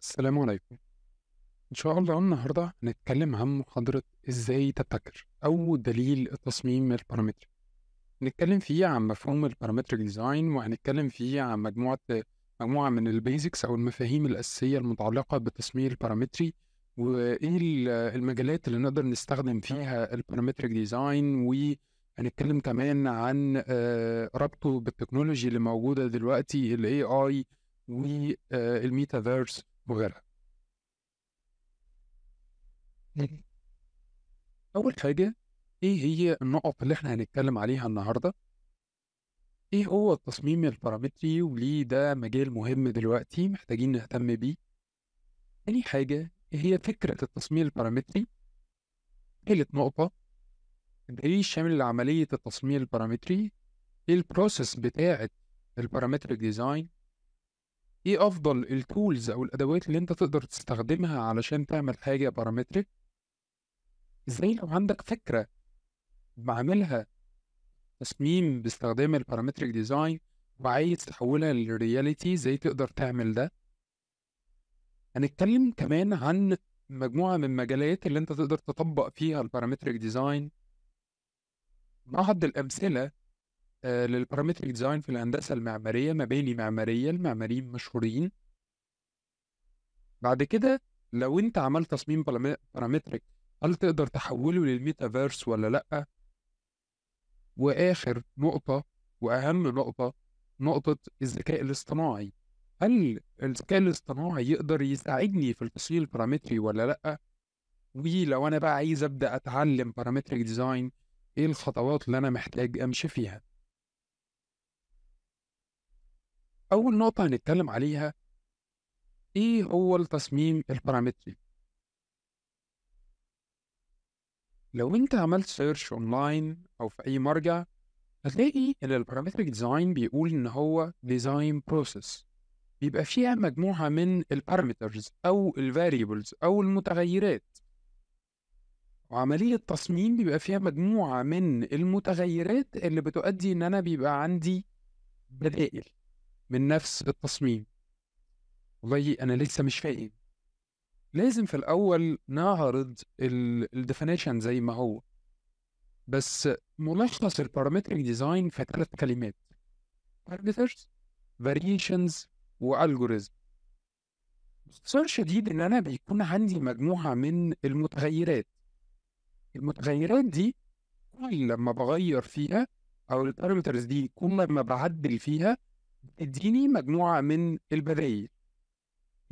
السلام عليكم إن شاء الله النهاردة هنتكلم عن محاضرة إزاي تبتكر أو دليل التصميم البارامتري هنتكلم فيه عن مفهوم البارامتريك ديزاين وهنتكلم فيه عن مجموعة مجموعة من البيزكس أو المفاهيم الأساسية المتعلقة بالتصميم البارامتري وإيه المجالات اللي نقدر نستخدم فيها البارامتريك ديزاين وهنتكلم كمان عن آه، ربطه بالتكنولوجي اللي موجودة دلوقتي الـ AI والميتافيرس آه، وغيرها أول حاجة إيه هي النقط اللي إحنا هنتكلم عليها النهاردة إيه هو التصميم البارامتري وليه ده مجال مهم دلوقتي محتاجين نهتم بيه تاني حاجة إيه هي فكرة التصميم البارامتري تالت نقطة إيه شامل لعملية التصميم البارامتري إيه البروسيس بتاعة البارامتريك ديزاين ايه افضل التولز او الادوات اللي انت تقدر تستخدمها علشان تعمل حاجه بارامتريك ازاي لو عندك فكره بعملها تصميم باستخدام البارامتريك ديزاين وعايز تحولها للرياليتي ازاي تقدر تعمل ده هنتكلم كمان عن مجموعه من المجالات اللي انت تقدر تطبق فيها البارامتريك ديزاين بعض الامثله آه، للبارامتريك ديزاين في الهندسه المعماريه مباني معماريه المعماريين مشهورين بعد كده لو انت عملت تصميم بارامتريك هل تقدر تحوله للميتافيرس ولا لا واخر نقطه واهم نقطه نقطه الذكاء الاصطناعي هل الذكاء الاصطناعي يقدر يساعدني في التصميم البارامتري ولا لا ولو انا بقى عايز ابدا اتعلم بارامتريك ديزاين ايه الخطوات اللي انا محتاج امشي فيها أول نقطة هنتكلم عليها إيه هو التصميم البارامتري؟ لو أنت عملت سيرش أونلاين أو في أي مرجع هتلاقي إن البارامتريك ديزاين بيقول إن هو ديزاين بروسيس بيبقى فيها مجموعة من البارامترز أو الفاريبلز أو المتغيرات وعملية التصميم بيبقى فيها مجموعة من المتغيرات اللي بتؤدي إن أنا بيبقى عندي بدائل من نفس التصميم والله انا لسه مش فاهم لازم في الاول نعرض الديفينيشن زي ما هو بس ملخص البارامتريك ديزاين في ثلاث كلمات parameters variations والجوريزم باختصار شديد ان انا بيكون عندي مجموعه من المتغيرات المتغيرات دي كل لما بغير فيها او البارامترز دي كل لما بعدل فيها اديني مجموعه من البدائل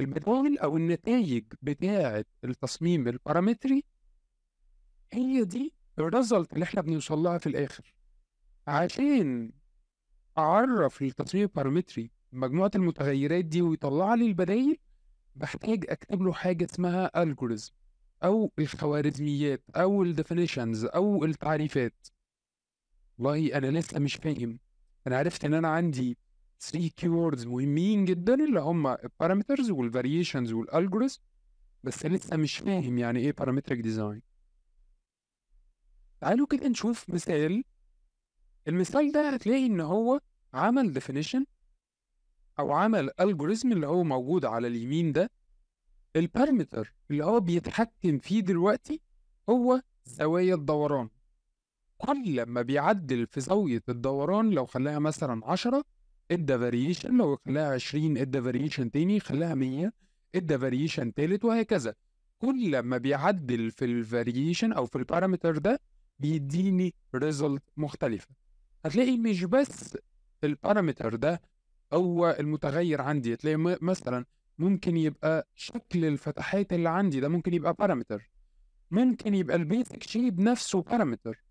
البدائل او النتائج بتاعه التصميم البارامتري هي دي الريزلت اللي احنا بنوصل لها في الاخر عشان اعرف التصميم البارامتري مجموعه المتغيرات دي ويطلع لي البدائل بحتاج اكتب له حاجه اسمها الجوريزم او الخوارزميات او الديفينيشنز او التعريفات والله انا لسه مش فاهم انا عرفت ان انا عندي 3 keywords مهمين جدا اللي هم variations والفاريشنز والالجوريزم بس لسه مش فاهم يعني ايه parametric design تعالوا كده نشوف مثال المثال ده هتلاقي ان هو عمل definition او عمل algorithm اللي هو موجود على اليمين ده البارامتر اللي هو بيتحكم فيه دلوقتي هو زوايا الدوران كل لما بيعدل في زاوية الدوران لو خلاها مثلا عشرة ادى فاريشن لو خلاها 20 ادى فاريشن تاني خلاها 100 ادى فاريشن تالت وهكذا كل ما بيعدل في الفاريشن او في البارامتر ده بيديني ريزلت مختلفه هتلاقي مش بس البارامتر ده هو المتغير عندي هتلاقي مثلا ممكن يبقى شكل الفتحات اللي عندي ده ممكن يبقى بارامتر ممكن يبقى البيسك شيب نفسه بارامتر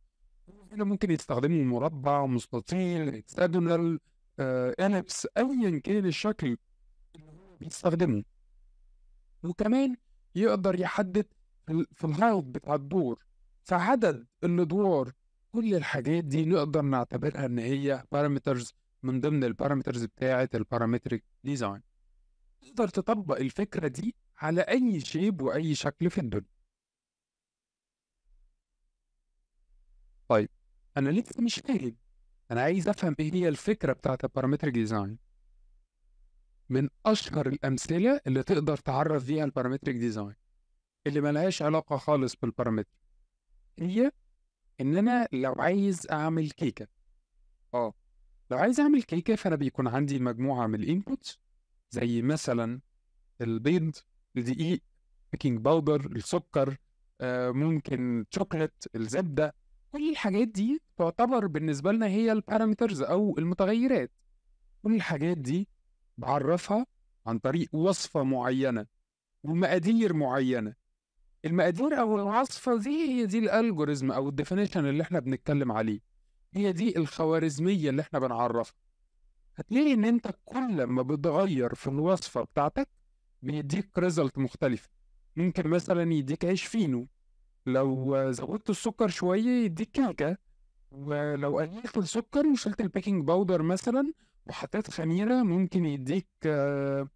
هنا ممكن يستخدموا مربع مستطيل هكساجونال آه، يعني بس ايا كان الشكل بيستخدمه وكمان يقدر يحدد في الهاوت بتاع الدور فعدد الادوار كل الحاجات دي نقدر نعتبرها ان هي بارامترز من ضمن البارامترز بتاعه البارامتريك ديزاين تقدر تطبق الفكره دي على اي شيب واي شكل في الدنيا طيب انا لسه مش فاهم انا عايز افهم ايه هي الفكره بتاعت البارامتريك ديزاين من اشهر الامثله اللي تقدر تعرف بيها البارامتريك ديزاين اللي ملهاش علاقه خالص بالبارامتر هي ان انا لو عايز اعمل كيكه اه لو عايز اعمل كيكه فانا بيكون عندي مجموعه من الانبوتس زي مثلا البيض الدقيق بيكنج باودر السكر آه ممكن شوكليت الزبده كل الحاجات دي تعتبر بالنسبة لنا هي البارامترز أو المتغيرات كل الحاجات دي بعرفها عن طريق وصفة معينة ومقادير معينة المقادير أو الوصفة دي هي دي الألجوريزم أو الديفينيشن اللي احنا بنتكلم عليه هي دي الخوارزمية اللي احنا بنعرفها هتلاقي إن أنت كل ما بتغير في الوصفة بتاعتك بيديك ريزلت مختلفة ممكن مثلا يديك عيش فينو لو زودت السكر شويه يديك كيكه ولو قللت السكر وشلت البيكنج باودر مثلا وحطيت خميره ممكن يديك آه،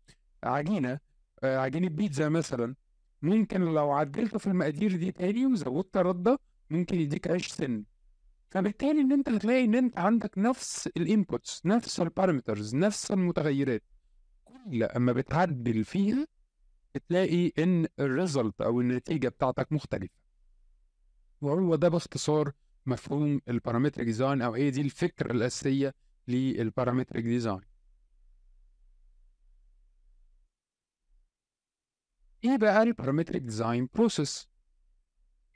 عجينه آه، عجينه بيتزا مثلا ممكن لو عدلت في المقادير دي تاني وزودت رده ممكن يديك عيش سن فبالتالي ان انت هتلاقي ان انت عندك نفس الانبوتس نفس البارامترز نفس المتغيرات كل اما بتعدل فيها بتلاقي ان الريزلت او النتيجه بتاعتك مختلفه وهو ده باختصار مفهوم البارامتريك ديزاين او ايه دي الفكره الاساسيه للبارامتريك ديزاين ايه بقى البارامتريك ديزاين بروسيس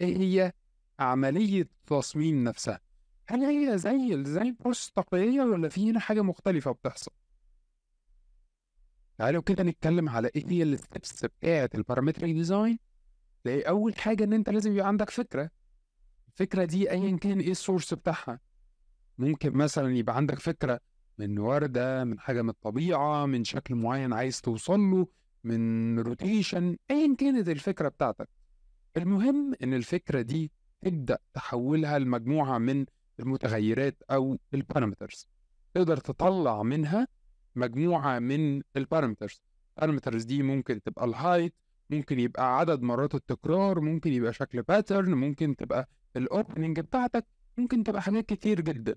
ايه هي عمليه التصميم نفسها هل هي زي زي بروسيس التقليديه ولا في هنا حاجه مختلفه بتحصل تعالوا كده نتكلم على ايه هي الستبس بتاعه البارامتريك ديزاين اول حاجه ان انت لازم يبقى عندك فكره الفكره دي ايا كان ايه السورس بتاعها ممكن مثلا يبقى عندك فكره من ورده من حاجه من الطبيعه من شكل معين عايز توصل له من روتيشن ايا كانت الفكره بتاعتك المهم ان الفكره دي تبدا تحولها لمجموعه من المتغيرات او البارامترز تقدر تطلع منها مجموعه من البارامترز البارامترز دي ممكن تبقى الهايت ممكن يبقى عدد مرات التكرار ممكن يبقى شكل باترن ممكن تبقى الاوبننج بتاعتك ممكن تبقى حاجات كتير جدا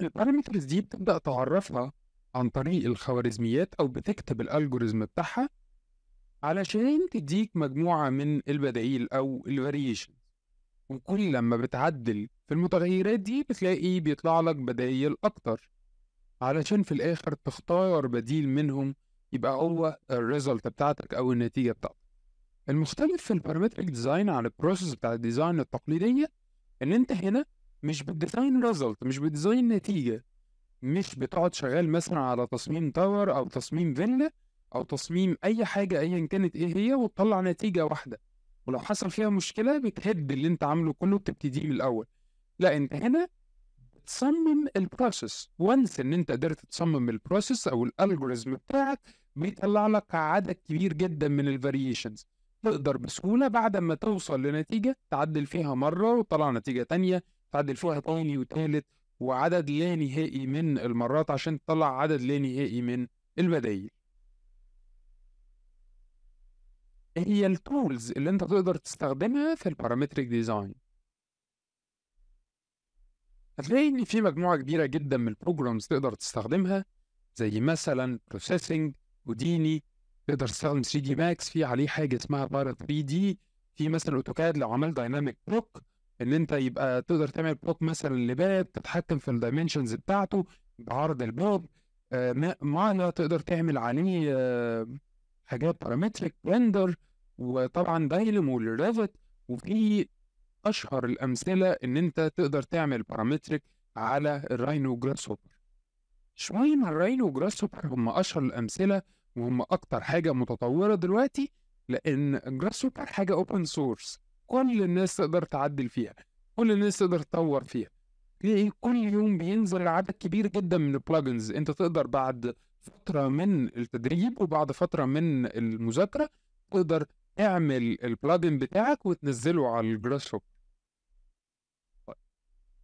البارامترز دي بتبدأ تعرفها عن طريق الخوارزميات أو بتكتب الألجوريزم بتاعها علشان تديك مجموعة من البدائل أو الفاريشن وكل لما بتعدل في المتغيرات دي بتلاقي بيطلع لك بدائل أكتر علشان في الآخر تختار بديل منهم يبقى هو الريزلت بتاعتك أو النتيجة بتاعتك المختلف في البارامتريك ديزاين عن البروسيس بتاع الديزاين التقليديه ان انت هنا مش بتديزاين ريزلت مش بتديزاين نتيجه مش بتقعد شغال مثلا على تصميم تاور او تصميم فيلا او تصميم اي حاجه ايا كانت ايه هي وتطلع نتيجه واحده ولو حصل فيها مشكله بتهد اللي انت عامله كله بتبتديه من الاول لا انت هنا بتصمم البروسيس وانس ان انت قدرت تصمم البروسيس او الالجوريزم بتاعك بيطلع لك عدد كبير جدا من الفاريشنز تقدر بسهولة بعد ما توصل لنتيجة تعدل فيها مرة وتطلع نتيجة تانية تعدل فيها تاني وتالت وعدد لا نهائي من المرات عشان تطلع عدد لا نهائي من البدايل هي التولز اللي انت تقدر تستخدمها في البارامتريك ديزاين هتلاقي ان في مجموعة كبيرة جدا من البروجرامز تقدر تستخدمها زي مثلا بروسيسنج وديني تقدر تستخدم 3 دي ماكس في عليه حاجه اسمها بارا 3 دي في مثلا اوتوكاد لو عملت دايناميك بروك ان انت يبقى تقدر تعمل بروك مثلا لباب تتحكم في الدايمنشنز بتاعته بعرض الباب آه معنى تقدر تعمل عليه آه، حاجات بارامتريك ريندر وطبعا دايلم والريفت وفي اشهر الامثله ان انت تقدر تعمل بارامتريك على الراينو جراس هوبر شراين الراينو جراس هوبر هم اشهر الامثله وهم اكتر حاجه متطوره دلوقتي لان جراس روتر حاجه اوبن سورس كل الناس تقدر تعدل فيها كل الناس تقدر تطور فيها تلاقي كل يوم بينزل عدد كبير جدا من البلجنز انت تقدر بعد فتره من التدريب وبعد فتره من المذاكره تقدر اعمل البلجن بتاعك وتنزله على الجراس روت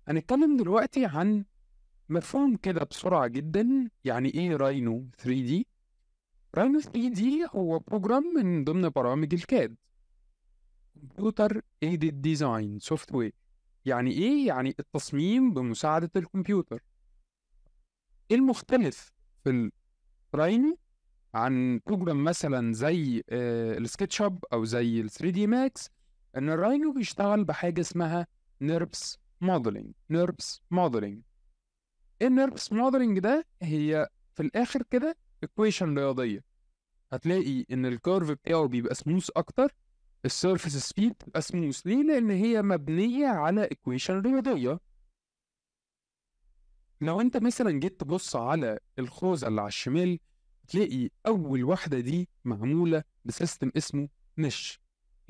هنتكلم دلوقتي عن مفهوم كده بسرعة جدا يعني ايه راينو 3 دي برايمال 3 دي هو بروجرام من ضمن برامج الكاد كمبيوتر ايديد ديزاين سوفت وير يعني ايه يعني التصميم بمساعدة الكمبيوتر ايه المختلف في الراينو عن بروجرام مثلا زي آه، السكتش اب او زي ال 3 دي ماكس ان الراينو بيشتغل بحاجه اسمها نيربس موديلنج نيربس موديلنج النيربس إيه موديلنج ده هي في الاخر كده اكويشن رياضيه هتلاقي ان الكيرف بتاعه بيبقى سموث اكتر السيرفيس سبيد بتبقى سموث ليه لان هي مبنيه على ايكويشن رياضيه لو انت مثلا جيت تبص على الخوذه اللي على الشمال تلاقي اول واحده دي معموله بسيستم اسمه مش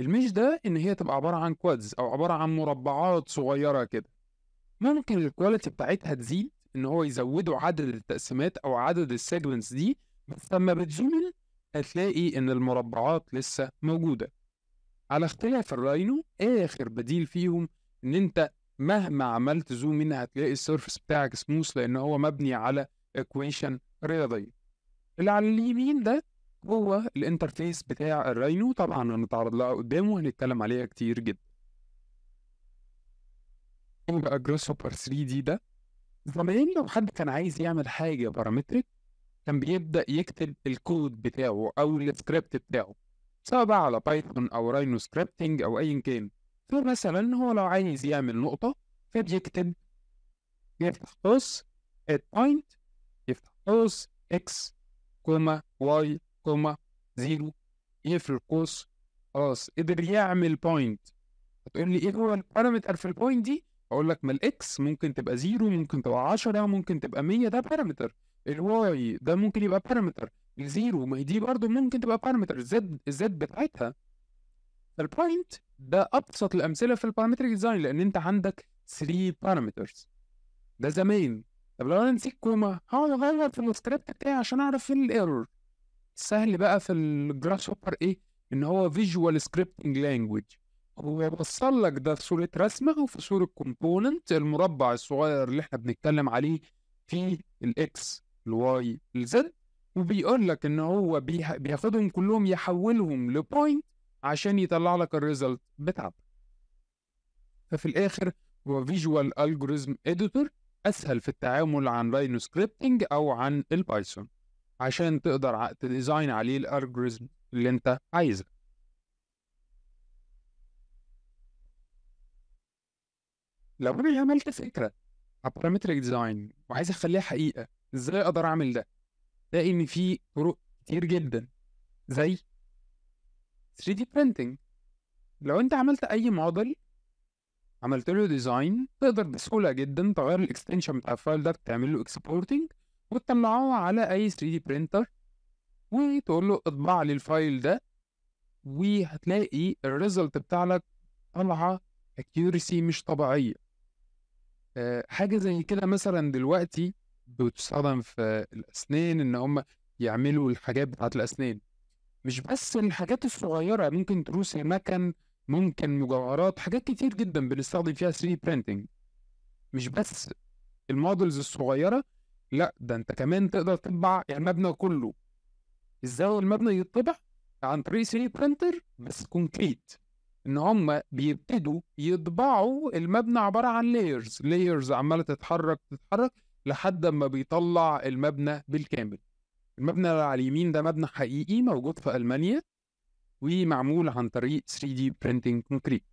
المش ده ان هي تبقى عباره عن كوادز او عباره عن مربعات صغيره كده ممكن الكواليتي بتاعتها تزيد ان هو يزودوا عدد التقسيمات او عدد السيجمنتس دي بس لما بتزوم هتلاقي ان المربعات لسه موجوده على اختلاف الراينو اخر بديل فيهم ان انت مهما عملت زوم ان هتلاقي السيرفس بتاعك سموث لان هو مبني على اكويشن رياضيه اللي على اليمين ده هو الانترفيس بتاع الراينو طبعا هنتعرض لها قدام وهنتكلم عليها كتير جدا بقى جروس هوبر 3 دي ده زمان إيه لو حد كان عايز يعمل حاجه بارامتريك كان بيبدا يكتب الكود بتاعه او السكريبت بتاعه سواء بقى على بايثون او راينو سكريبتنج او ايا كان فمثلا هو لو عايز يعمل نقطه فبيكتب يفتح قوس بوينت يفتح قوس اكس كوما واي كوما زيرو يقفل القوس خلاص قدر يعمل بوينت هتقول لي ايه هو البارامتر في البوينت دي اقول لك ما الاكس ممكن تبقى زيرو ممكن تبقى 10 ممكن تبقى 100 ده بارامتر الواي ده ممكن يبقى بارامتر الزيرو ما هي دي برضه ممكن تبقى بارامتر الزد الزد بتاعتها البوينت ده ابسط الامثله في البارامتريك ديزاين لان انت عندك 3 بارامترز ده زمان طب لو انا نسيت كوما هقعد اغير في السكريبت بتاعي عشان اعرف فين الايرور السهل بقى في الجراس هوبر ايه ان هو فيجوال سكريبتنج لانجوج هو لك ده في صورة رسمة وفي صورة كومبوننت المربع الصغير اللي احنا بنتكلم عليه فيه الاكس الواي الزد وبيقول لك ان هو بياخدهم كلهم يحولهم لبوينت عشان يطلع لك الريزلت بتاعك ففي الاخر هو فيجوال الجوريزم اديتور اسهل في التعامل عن لاين سكريبتنج او عن البايثون عشان تقدر تديزاين عليه الالجوريزم اللي انت عايزه لو انا عملت فكره على بارامتريك ديزاين وعايز اخليها حقيقه ازاي اقدر اعمل ده؟ تلاقي ان في طرق كتير جدا زي 3D printing لو انت عملت اي موديل عملت له ديزاين تقدر بسهوله جدا تغير الاكستنشن بتاع الفايل ده تعمل له اكسبورتنج وتطلعه على اي 3D printer وتقول له اطبع لي الفايل ده وهتلاقي الريزلت بتاعك طالعه اكيورسي مش طبيعيه آه، حاجه زي كده مثلا دلوقتي بتستخدم في الاسنان ان هم يعملوا الحاجات بتاعت الاسنان مش بس الحاجات الصغيره ممكن تروس مكن ممكن مجوهرات حاجات كتير جدا بنستخدم فيها 3 برينتنج مش بس المودلز الصغيره لا ده انت كمان تقدر تطبع المبنى كله ازاي المبنى يتطبع عن طريق 3 برينتر بس كونكريت ان هم بيبتدوا يطبعوا المبنى عباره عن لايرز لايرز عماله تتحرك تتحرك لحد ما بيطلع المبنى بالكامل المبنى اللي على اليمين ده مبنى حقيقي موجود في المانيا ومعمول عن طريق 3 d printing كونكريت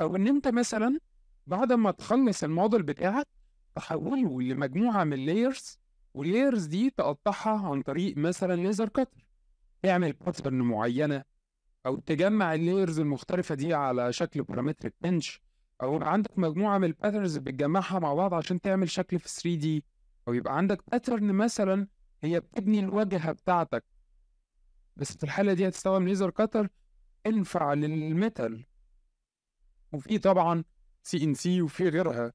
او ان انت مثلا بعد ما تخلص الموديل بتاعك تحوله لمجموعه من لايرز واللايرز دي تقطعها عن طريق مثلا ليزر كاتر تعمل باترن معينه او تجمع اللايرز المختلفه دي على شكل بارامتريك بنش او عندك مجموعه من الباترنز بتجمعها مع بعض عشان تعمل شكل في 3 دي او يبقى عندك باترن مثلا هي بتبني الواجهه بتاعتك بس في الحاله دي هتستخدم ليزر كاتر انفع للميتال وفي طبعا سي ان سي وفي غيرها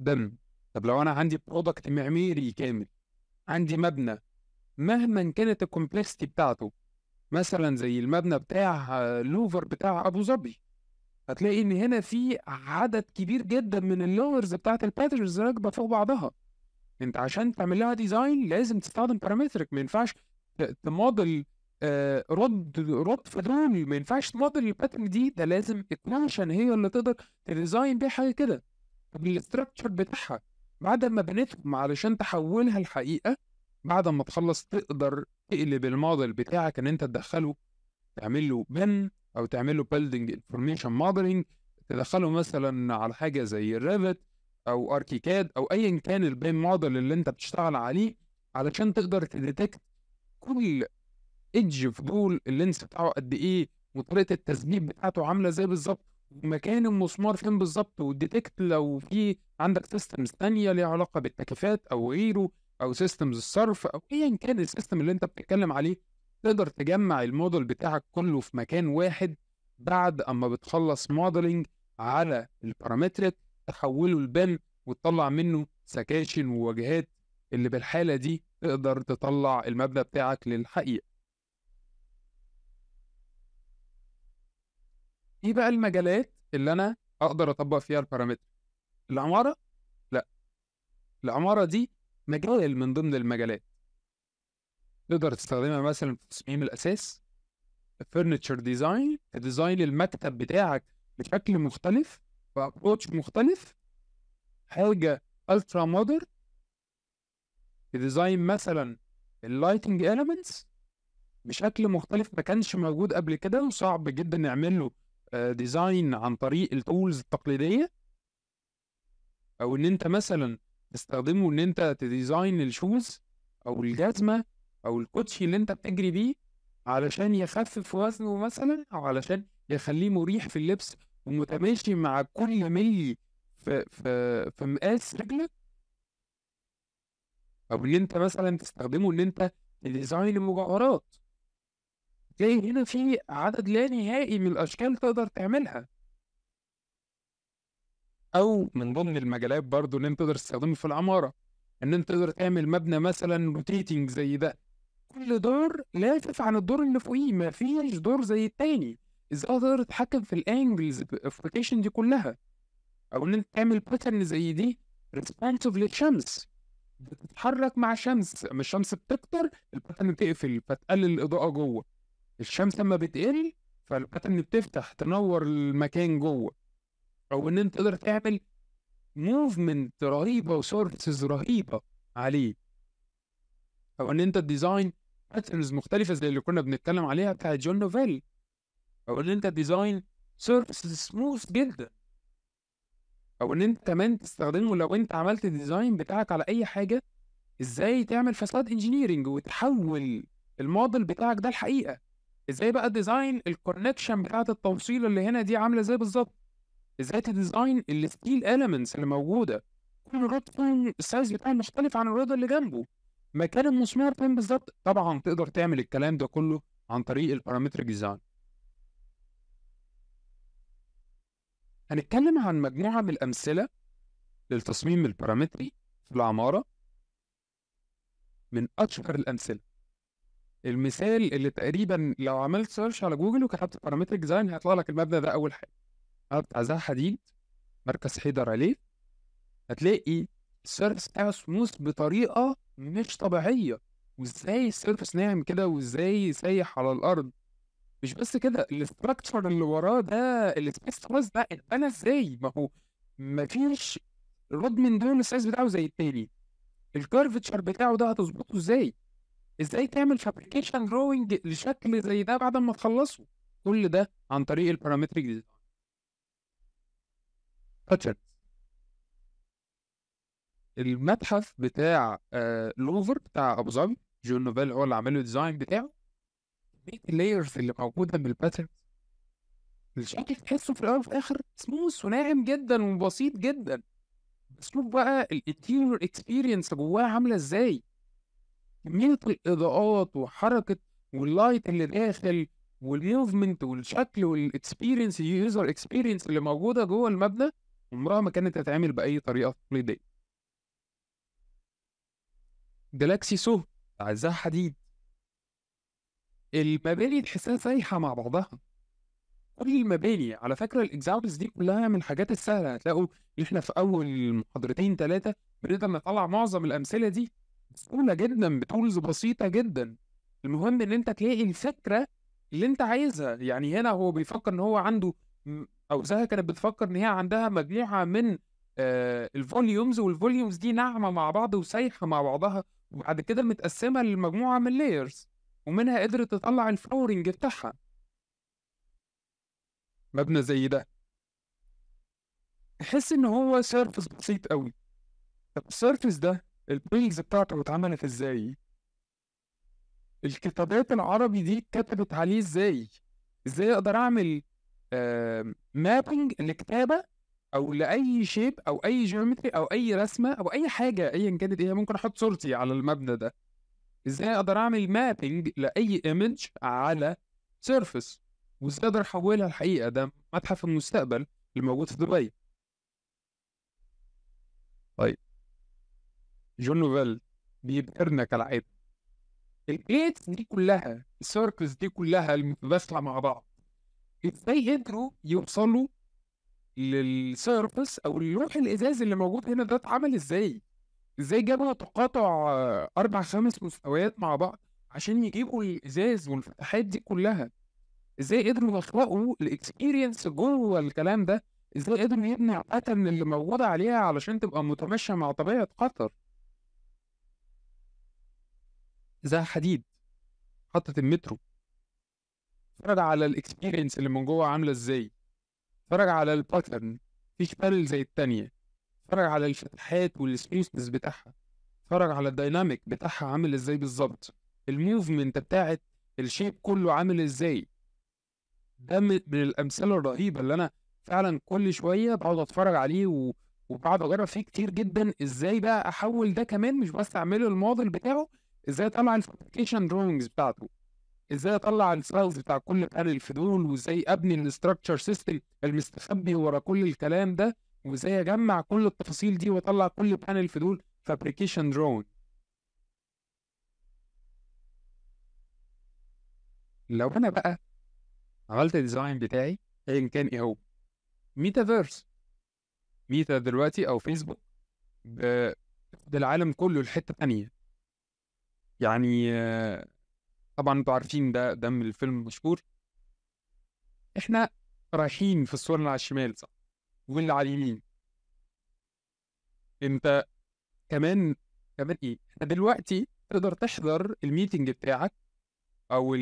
دم طب لو انا عندي برودكت معماري كامل عندي مبنى مهما كانت الكومبلكسيتي بتاعته مثلا زي المبنى بتاع آه، اللوفر بتاع ابو ظبي هتلاقي ان هنا في عدد كبير جدا من اللورز بتاعت الباترنز راكبه فوق بعضها انت عشان تعمل لها ديزاين لازم تستخدم بارامترك آه، ما ينفعش تموديل رد رد فدول ما ينفعش تموديل الباترن دي ده لازم اكونشن هي اللي تقدر تديزاين بيها حاجه كده بالاستراكشر بتاعها بعد ما بنيتهم علشان تحولها لحقيقه بعد ما تخلص تقدر تقلب الموديل بتاعك ان انت تدخله تعمل له بن او تعمل له بيلدنج انفورميشن موديلنج تدخله مثلا على حاجه زي الريفت او اركيكاد او ايا كان البين موديل اللي انت بتشتغل عليه علشان تقدر تديتكت كل ايدج في دول اللينس بتاعه قد ايه وطريقه التثبيت بتاعته عامله ازاي بالظبط ومكان المسمار فين بالظبط والديتكت لو في عندك سيستمز ثانيه ليها علاقه بالتكييفات او غيره او سيستمز الصرف او ايا كان السيستم اللي انت بتتكلم عليه تقدر تجمع الموديل بتاعك كله في مكان واحد بعد اما بتخلص موديلنج على البارامتريك تحوله لبن وتطلع منه سكاشن وواجهات اللي بالحاله دي تقدر تطلع المبنى بتاعك للحقيقه ايه بقى المجالات اللي انا اقدر اطبق فيها البارامتر العماره لا العماره دي مجال من ضمن المجالات تقدر تستخدمها مثلا في تصميم الاساس فرنتشر ديزاين ديزاين المكتب بتاعك بشكل مختلف بابروتش مختلف حاجه الترا مودر ديزاين مثلا اللايتنج اليمنتس بشكل مختلف ما كانش موجود قبل كده وصعب جدا نعمل له ديزاين آه، عن طريق التولز التقليديه او ان انت مثلا تستخدمه ان انت تديزاين الشوز او الجزمه او الكوتشي اللي انت بتجري بيه علشان يخفف وزنه مثلا او علشان يخليه مريح في اللبس ومتماشي مع كل ملي في في في مقاس رجلك او ان انت مثلا تستخدمه ان انت تديزاين المجوهرات تلاقي هنا في عدد لا نهائي من الاشكال تقدر تعملها او من ضمن المجالات برضو اللي انت تقدر تستخدمه في العماره ان انت تقدر تعمل مبنى مثلا روتيتنج زي ده كل دور لافف عن الدور اللي فوقيه ما فيش دور زي التاني ازاي تقدر تتحكم في الانجلز الابلكيشن دي كلها او ان انت تعمل باترن زي دي ريسبونسيف للشمس بتتحرك مع الشمس اما الشمس بتكتر الباترن بتقفل فتقلل الاضاءه جوه الشمس اما بتقل فالباترن بتفتح تنور المكان جوه او ان انت تقدر تعمل موفمنت رهيبه وسورسز رهيبه عليه او ان انت ديزاين باترنز مختلفه زي اللي كنا بنتكلم عليها بتاع جون نوفيل او ان انت ديزاين سورسز سموث جدا او ان انت كمان تستخدمه لو انت عملت الديزاين بتاعك على اي حاجه ازاي تعمل فساد انجينيرنج وتحول الموديل بتاعك ده الحقيقه ازاي بقى ديزاين الكونكشن بتاعت التوصيل اللي هنا دي عامله ازاي بالظبط ازاي تديزاين الستيل اليمنتس اللي موجوده كل رد فين السايز بتاعه مختلف عن الرد اللي جنبه مكان المسمار فين بالظبط طبعا تقدر تعمل الكلام ده كله عن طريق البارامتر ديزاين هنتكلم عن مجموعه من الامثله للتصميم البارامتري في العماره من اشهر الامثله المثال اللي تقريبا لو عملت سيرش على جوجل وكتبت بارامتر ديزاين هيطلع لك المبنى ده اول حاجه بتاع زها حديد مركز حيدر عليه هتلاقي السيرفس بتاعه سموث بطريقه مش طبيعيه وازاي السيرفس ناعم كده وازاي سايح على الارض مش بس كده الاستراكشر اللي وراه ده السبيس خلاص ده اتبنى ازاي ما هو مفيش رد من دون السايز بتاعه زي التاني الكيرفتشر بتاعه ده هتظبطه ازاي ازاي تعمل فابريكيشن دروينج لشكل زي ده بعد ما تخلصه كل ده عن طريق البارامتريك ديزاين قتل المتحف بتاع آه لوفر بتاع ابو ظبي جون نوفيل هو اللي عمل له الديزاين بتاعه كميه اللايرز اللي موجوده من الباترن الشكل تحسه في الاول وفي الاخر سموث وناعم جدا وبسيط جدا بس شوف بقى الانتيريور اكسبيرينس جواها عامله ازاي كميه الاضاءات وحركه واللايت اللي داخل والموفمنت والشكل والاكسبيرينس اليوزر اكسبيرينس اللي موجوده جوه المبنى عمرها ما كانت تتعمل بأي طريقة تقليدية جالاكسي سو عايزاها حديد المباني تحسها سايحة مع بعضها كل المباني على فكرة الاكزامبلز دي كلها من الحاجات السهلة هتلاقوا احنا في أول محاضرتين ثلاثة بنقدر نطلع معظم الأمثلة دي سهولة جدا بتولز بسيطة جدا المهم إن أنت تلاقي الفكرة اللي أنت عايزها يعني هنا هو بيفكر إن هو عنده اوزاها كانت بتفكر ان هي عندها مجموعه من آه الفوليومز والفوليومز دي ناعمه مع بعض وسايحه مع بعضها وبعد كده متقسمه لمجموعه من لايرز ومنها قدرت تطلع الفلورنج بتاعها مبنى زي ده تحس ان هو سيرفس بسيط قوي طب السيرفس ده البيلز بتاعته اتعملت ازاي الكتابات العربي دي اتكتبت عليه ازاي ازاي اقدر اعمل مابنج لكتابه او لاي شيب او اي جيومتري او اي رسمه او اي حاجه ايا كانت ايه ممكن احط صورتي على المبنى ده ازاي اقدر اعمل مابنج لاي ايمج على سيرفس وازاي اقدر احولها الحقيقه ده متحف المستقبل اللي موجود في دبي طيب جون نوفيل بيبهرنا كالعاده البليتس دي كلها السيركلز دي كلها المتباسطه مع بعض ازاي قدروا يوصلوا للسيرفس او اللوح الازاز اللي موجود هنا ده اتعمل ازاي ازاي جابوا تقاطع اربع خمس مستويات مع بعض عشان يجيبوا الازاز والفتحات دي كلها ازاي قدروا يخلقوا الاكسبيرينس جوه الكلام ده ازاي قدروا يبني حتى اللي موجود عليها علشان تبقى متماشيه مع طبيعه قطر زي حديد محطه المترو اتفرج على الاكسبيرينس اللي من جوه عامله ازاي اتفرج على الباترن مفيش بارل زي التانية اتفرج على الفتحات والسموثنس بتاعها اتفرج على الدايناميك بتاعها عامل ازاي بالظبط الموفمنت بتاعت الشيب كله عامل ازاي ده من الامثله الرهيبه اللي انا فعلا كل شويه بقعد اتفرج عليه وبقعد اجرب فيه كتير جدا ازاي بقى احول ده كمان مش بس اعمله الموديل بتاعه ازاي اطلع الفابريكيشن دروينجز بتاعته ازاي اطلع السيلز بتاع كل في دول وازاي ابني الاستراكشر سيستم المستخبي ورا كل الكلام ده وازاي اجمع كل التفاصيل دي واطلع كل بانل في دول فابريكيشن درون لو انا بقى عملت الديزاين بتاعي ايا كان ايه هو ميتافيرس ميتا دلوقتي او فيسبوك ده العالم كله لحته تانية يعني آه، طبعا انتوا عارفين ده دم الفيلم مشهور احنا رايحين في الصورة اللي على الشمال صح واللي على اليمين انت كمان كمان ايه احنا دلوقتي تقدر تحضر الميتنج بتاعك او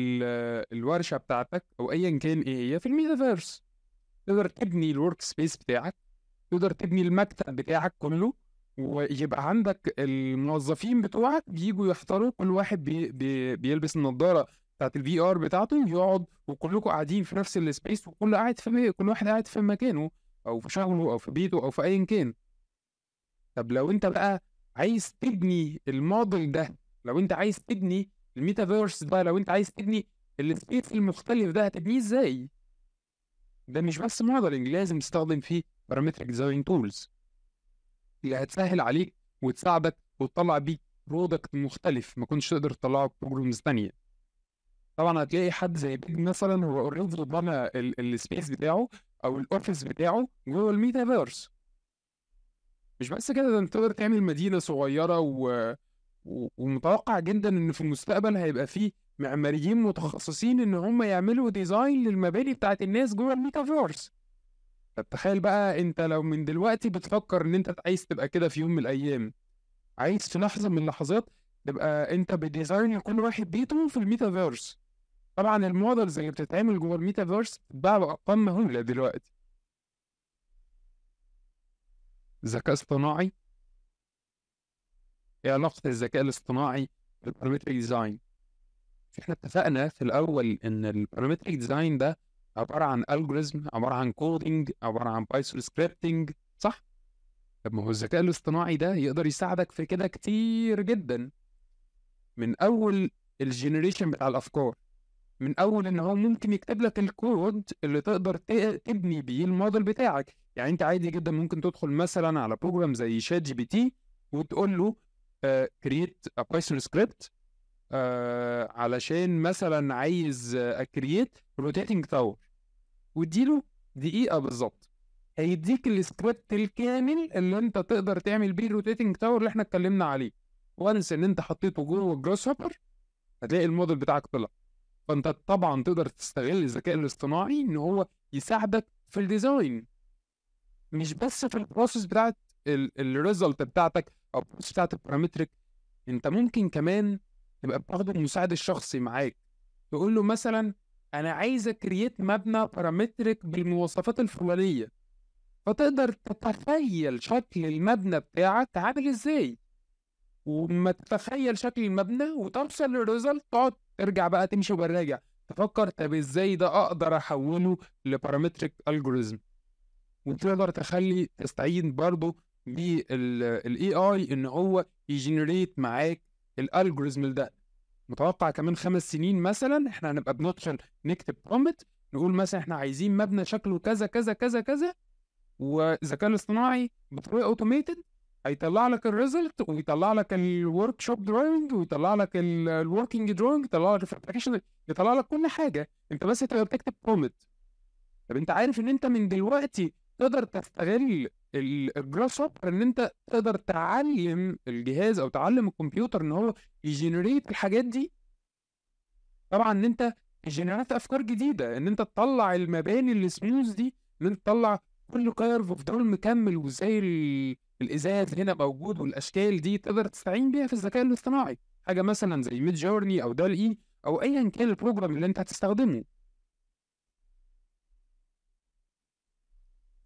الورشه بتاعتك او ايا كان ايه هي في الميتافيرس تقدر تبني الورك سبيس بتاعك تقدر تبني المكتب بتاعك كله ويبقى عندك الموظفين بتوعك بيجوا يحضروا كل واحد بي بي بيلبس النضاره بتاعت الفي ار بتاعته يقعد وكلكم قاعدين في نفس السبيس وكل قاعد في كل واحد قاعد في مكانه او في شغله او في بيته او في ايا كان طب لو انت بقى عايز تبني الموديل ده لو انت عايز تبني الميتافيرس ده لو انت عايز تبني السبيس المختلف ده هتبنيه ازاي ده مش بس موديلنج لازم تستخدم فيه بارامتريك ديزاين تولز اللي هتسهل عليك وتساعدك وتطلع بيك برودكت مختلف ما كنتش تقدر تطلعه بروجرامز ثانيه طبعا هتلاقي حد زي بيج مثلا هو اوريدي بنى السبيس بتاعه او الاوفيس بتاعه جوه الميتافيرس مش بس كده ده انت تقدر تعمل مدينه صغيره و... و... ومتوقع جدا ان في المستقبل هيبقى فيه معماريين متخصصين ان هم يعملوا ديزاين للمباني بتاعت الناس جوه الميتافيرس طب تخيل بقى انت لو من دلوقتي بتفكر ان انت عايز تبقى كده في يوم من الايام عايز في لحظه من اللحظات تبقى انت بديزاين كل واحد بيته في الميتافيرس طبعا المودلز اللي بتتعمل جوه الميتافيرس بتتباع بارقام مهوله دلوقتي ذكاء اصطناعي ايه علاقه الذكاء الاصطناعي بالبارامتريك ديزاين احنا اتفقنا في الاول ان البارامتريك ديزاين ده عباره عن الجوريزم عباره عن كودنج عباره عن بايثون سكريبتنج صح طب ما هو الذكاء الاصطناعي ده يقدر يساعدك في كده كتير جدا من اول الجنريشن بتاع الافكار من اول ان هو ممكن يكتب لك الكود اللي تقدر تبني بيه الموديل بتاعك يعني انت عادي جدا ممكن تدخل مثلا على بروجرام زي شات جي بي تي وتقول له كرييت ا بايثون سكريبت علشان مثلا عايز اكريت روتيتنج تاور واديله دقيقه بالظبط هيديك السكريبت الكامل اللي انت تقدر تعمل بيه الروتيتنج تاور اللي احنا اتكلمنا عليه وانس ان انت حطيته جوه الجراس هوبر هتلاقي الموديل بتاعك طلع فانت طبعا تقدر تستغل الذكاء الاصطناعي ان هو يساعدك في الديزاين مش بس في البروسيس بتاعت الريزلت بتاعتك او البروسيس بتاعت البارامتريك انت ممكن كمان تبقى بتاخد المساعد الشخصي معاك تقول له مثلا انا عايز اكريت مبنى بارامترك بالمواصفات الفلانيه فتقدر تتخيل شكل المبنى بتاعك عامل ازاي وما تتخيل شكل المبنى وتوصل للريزلت تقعد ترجع بقى تمشي وراجع تفكر طب ازاي ده اقدر احوله لبارامتريك الجوريزم وتقدر تخلي تستعين برضه بالاي اي ان هو يجنريت معاك الالجوريزم ده متوقع كمان خمس سنين مثلا احنا هنبقى بنطشن نكتب برومت نقول مثلا احنا عايزين مبنى شكله كذا كذا كذا كذا والذكاء الاصطناعي بطريقه اوتوميتد هيطلع لك الريزلت ويطلع لك الورك شوب دراينج ويطلع لك الوركينج دراينج يطلع لك الابلكيشن يطلع لك كل حاجه انت بس تقدر بتكتب برومت طب انت عارف ان انت من دلوقتي تقدر تستغل الجراس هوبر ان انت تقدر تعلم الجهاز او تعلم الكمبيوتر ان هو يجنريت الحاجات دي طبعا ان انت جنريت افكار جديده ان انت تطلع المباني السموث دي ان انت تطلع كل كيرف في دول مكمل وازاي الازاز هنا موجود والاشكال دي تقدر تستعين بيها في الذكاء الاصطناعي حاجه مثلا زي ميد جورني او دال اي e او ايا كان البروجرام اللي انت هتستخدمه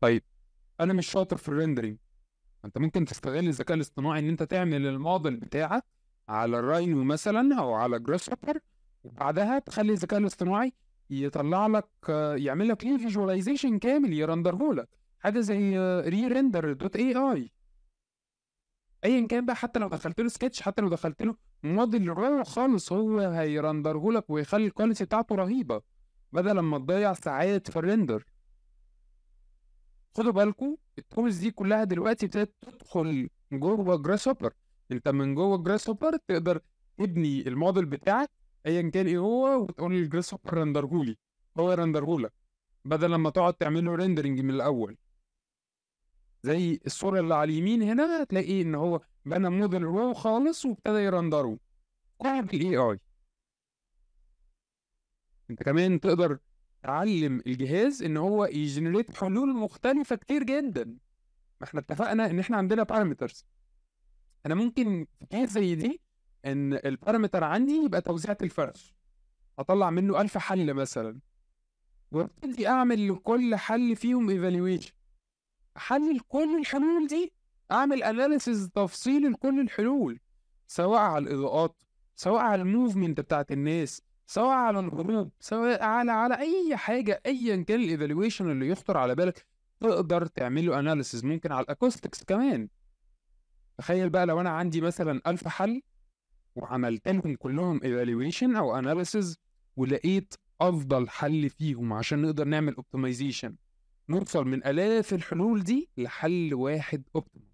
طيب انا مش شاطر في الريندرينج انت ممكن تستغل الذكاء الاصطناعي ان انت تعمل الموديل بتاعك على الراينو مثلا او على جراس هوبر وبعدها تخلي الذكاء الاصطناعي يطلع لك يعمل لك ليه فيجواليزيشن كامل يرندره لك حاجه زي ري ريندر دوت اي اي ايا كان بقى حتى لو دخلت له سكتش حتى لو دخلت له موديل رو خالص هو هيرندره لك ويخلي الكواليتي بتاعته رهيبه بدل ما تضيع ساعات في الريندر خدوا بالكم التولز دي كلها دلوقتي ابتدت تدخل جوه جراس هوبر انت من جوه جراس هوبر تقدر تبني الموديل بتاعك ايا كان ايه هو وتقول للجراس هوبر رندرهولي هو يرندرهولك بدل لما تقعد تعمل له ريندرنج من الاول زي الصورة اللي على اليمين هنا هتلاقي ان هو بنى موديل واو خالص وابتدى يرندره كله إيه الاي اي انت كمان تقدر علم الجهاز ان هو يجنريت حلول مختلفه كتير جدا ما احنا اتفقنا ان احنا عندنا بارامترز انا ممكن في حاجه زي دي ان البارامتر عندي يبقى توزيعه الفرش اطلع منه ألف حل مثلا وابتدي اعمل لكل حل فيهم ايفالويشن احلل كل الحلول دي اعمل اناليسز تفصيلي لكل الحلول سواء على الاضاءات سواء على الموفمنت بتاعت الناس سواء على الهروب سواء على على اي حاجه ايا كان الايفالويشن اللي يخطر على بالك تقدر تعمل له اناليسيز ممكن على الاكوستكس كمان تخيل بقى لو انا عندي مثلا 1000 حل وعملت لهم كلهم ايفالويشن او اناليسيز ولقيت افضل حل فيهم عشان نقدر نعمل اوبتمايزيشن نوصل من الاف الحلول دي لحل واحد اوبتيمال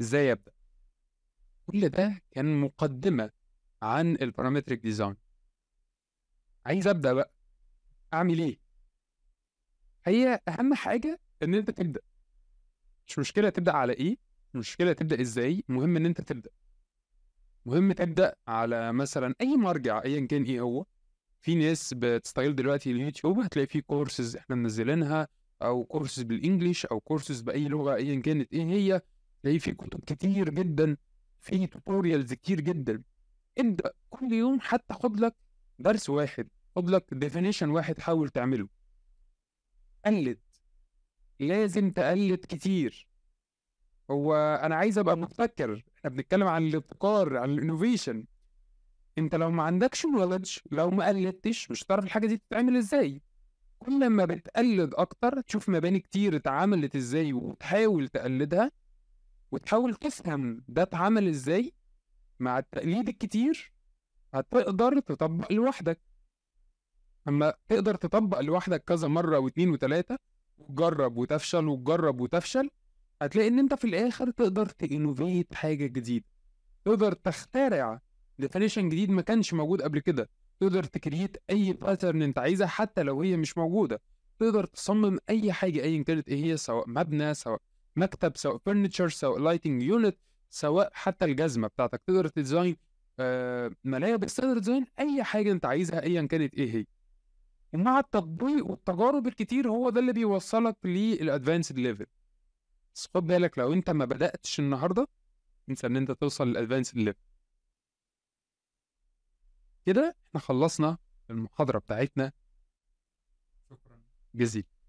ازاي ابدا كل ده كان مقدمه عن البارامتريك ديزاين عايز ابدا بقى اعمل ايه هي اهم حاجه ان انت تبدا مش مشكله تبدا على ايه مشكلة تبدا ازاي مهم ان انت تبدا مهم تبدا على مثلا اي مرجع ايا كان ايه هو في ناس بتستغل دلوقتي اليوتيوب هتلاقي فيه كورسز احنا منزلينها او كورسز بالانجلش او كورسز باي لغه ايا كانت ايه هي تلاقي فيه كتب كتير جدا في توتوريالز كتير جدا ابدا كل يوم حتى خد لك درس واحد خد لك ديفينيشن واحد حاول تعمله قلد لازم تقلد كتير هو انا عايز ابقى مبتكر احنا بنتكلم عن الابتكار عن الانوفيشن انت لو ما عندكش نولج لو ما قلدتش مش هتعرف الحاجه دي تتعمل ازاي كل ما بتقلد اكتر تشوف مباني كتير اتعملت ازاي وتحاول تقلدها وتحاول تفهم ده اتعمل ازاي مع التقليد الكتير هتقدر تطبق لوحدك اما تقدر تطبق لوحدك كذا مره واتنين وتلاته وتجرب وتفشل وتجرب وتفشل هتلاقي ان انت في الاخر تقدر تانوفيت حاجه جديده تقدر تخترع ديفينيشن جديد ما كانش موجود قبل كده تقدر تكريت اي باترن انت عايزها حتى لو هي مش موجوده تقدر تصمم اي حاجه ايا كانت ايه هي سواء مبنى سواء مكتب سواء فرنتشر سواء لايتنج يونت سواء حتى الجزمه بتاعتك تقدر تديزاين آه، ملابس تقدر تديزاين اي حاجه انت عايزها ايا كانت ايه هي ومع التطبيق والتجارب الكتير هو ده اللي بيوصلك للادفانسد ليفل بس خد بالك لو انت ما بداتش النهارده انسى ان انت توصل للادفانسد ليفل كده احنا خلصنا المحاضره بتاعتنا شكرا جزيلا